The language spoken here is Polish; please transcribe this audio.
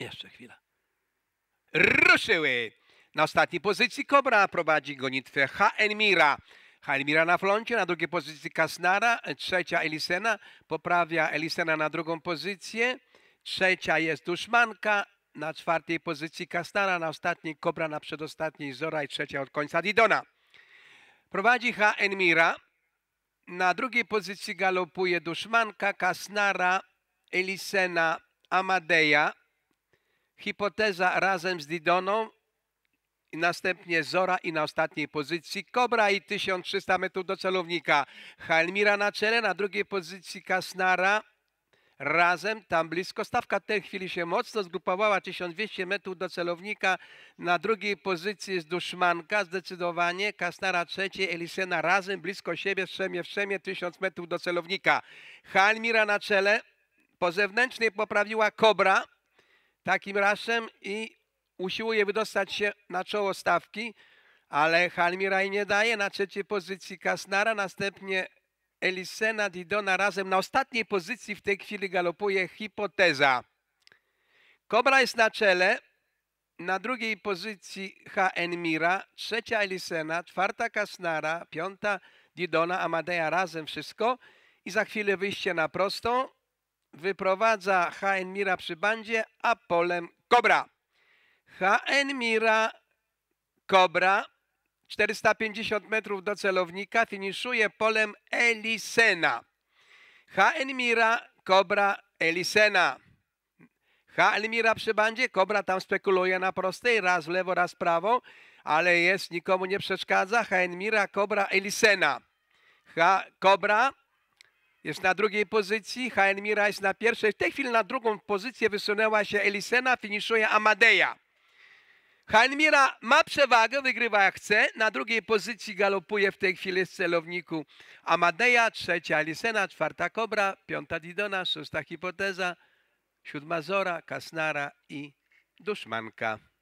Jeszcze chwila. Ruszyły! Na ostatniej pozycji Kobra prowadzi gonitwę Haenmira. Haenmira na floncie, na drugiej pozycji Kasnara, trzecia Elisena, poprawia Elisena na drugą pozycję, trzecia jest Duszmanka, na czwartej pozycji Kasnara, na ostatniej Kobra, na przedostatniej Zora i trzecia od końca Didona. Prowadzi Haenmira, na drugiej pozycji galopuje Duszmanka, Kasnara, Elisena, Amadeja, Hipoteza razem z Didoną, następnie Zora i na ostatniej pozycji Kobra i 1300 metrów do celownika. Halmira na czele, na drugiej pozycji Kasnara. Razem tam blisko. Stawka w tej chwili się mocno zgrupowała. 1200 metrów do celownika. Na drugiej pozycji jest Duszmanka. Zdecydowanie. Kasnara trzecie, Elisena razem blisko siebie. Strzemie w strzemie. 1000 metrów do celownika. Halmira na czele. Po zewnętrznej poprawiła Kobra takim raszem i usiłuje wydostać się na czoło stawki, ale Halmiraj nie daje. Na trzeciej pozycji Kasnara, następnie Elisena Didona razem. Na ostatniej pozycji w tej chwili galopuje Hipoteza. Kobra jest na czele, na drugiej pozycji HN Mira, trzecia Elisena, czwarta Kasnara, piąta Didona, Amadea razem wszystko. I za chwilę wyjście na prostą wyprowadza HN Mira przy bandzie, a polem Kobra. HN Mira Kobra 450 metrów do celownika finiszuje polem Elisena. HN Mira Kobra Elisena. HN Mira przy bandzie, Kobra tam spekuluje na prostej, raz w lewo, raz w prawo, ale jest, nikomu nie przeszkadza. HN Mira Kobra Elisena. H, Kobra jest na drugiej pozycji, Haenmira jest na pierwszej. W tej chwili na drugą pozycję wysunęła się Elisena, finiszuje Amadeja. Haenmira ma przewagę, wygrywa jak chce. Na drugiej pozycji galopuje w tej chwili z celowniku Amadeja, trzecia Elisena, czwarta Kobra, piąta Didona, szósta Hipoteza, siódma Zora, Kasnara i Duszmanka.